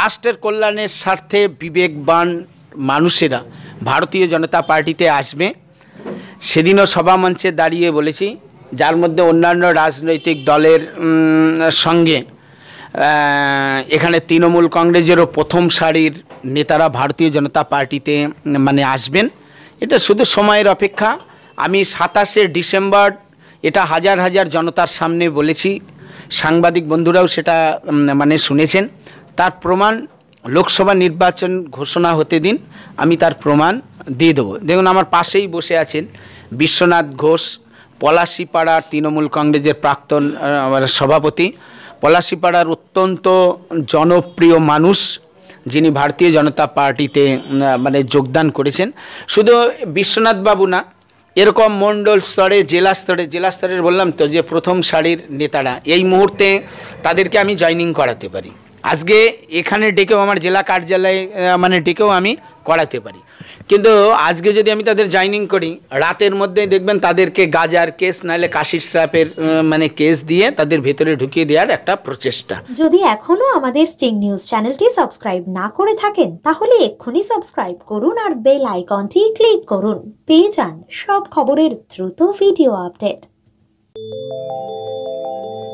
রাষ্ট্রের কল্যাণের স্বার্থে বিবেকবান মানুষেরা ভারতীয় জনতা পার্টিতে আসবে সেদিনও সভা মঞ্চে দাঁড়িয়ে বলেছি যার মধ্যে অন্যান্য রাজনৈতিক দলের সঙ্গে এখানে তৃণমূল কংগ্রেসেরও প্রথম সারির নেতারা ভারতীয় জনতা পার্টিতে মানে আসবেন এটা শুধু সময়ের অপেক্ষা আমি সাতাশে ডিসেম্বর এটা হাজার হাজার জনতার সামনে বলেছি সাংবাদিক বন্ধুরাও সেটা মানে শুনেছেন তার প্রমাণ লোকসভা নির্বাচন ঘোষণা হতে দিন আমি তার প্রমাণ দিয়ে দেবো দেখুন আমার পাশেই বসে আছেন বিশ্বনাথ ঘোষ পলাশিপাড়ার তৃণমূল কংগ্রেসের প্রাক্তন সভাপতি পলাশিপাড়ার অত্যন্ত জনপ্রিয় মানুষ যিনি ভারতীয় জনতা পার্টিতে মানে যোগদান করেছেন শুধু বিশ্বনাথবাবু না এরকম মণ্ডল স্তরে জেলা স্তরে জেলা স্তরের বললাম তো যে প্রথম সারির নেতারা এই মুহূর্তে তাদেরকে আমি জয়নিং করাতে পারি আজকে এখানে ডেকেও আমার জেলা কার্যালয়ে মানে ডেকেও আমি করাতে পারি কিন্তু আজকে যদি আমি তাদের জয়নিং করি রাতের মধ্যে দেখবেন তাদেরকে গাজার কেস নাহলে কাশির স্রাপের মানে কেস দিয়ে তাদের ভেতরে ঢুকিয়ে দেওয়ার একটা প্রচেষ্টা যদি এখনও আমাদের স্টিং নিউজ চ্যানেলটি সাবস্ক্রাইব না করে থাকেন তাহলে এক্ষুনি সাবস্ক্রাইব করুন আর বেল আইকনটি ক্লিক করুন পেয়ে যান সব খবরের দ্রুত ভিডিও আপডেট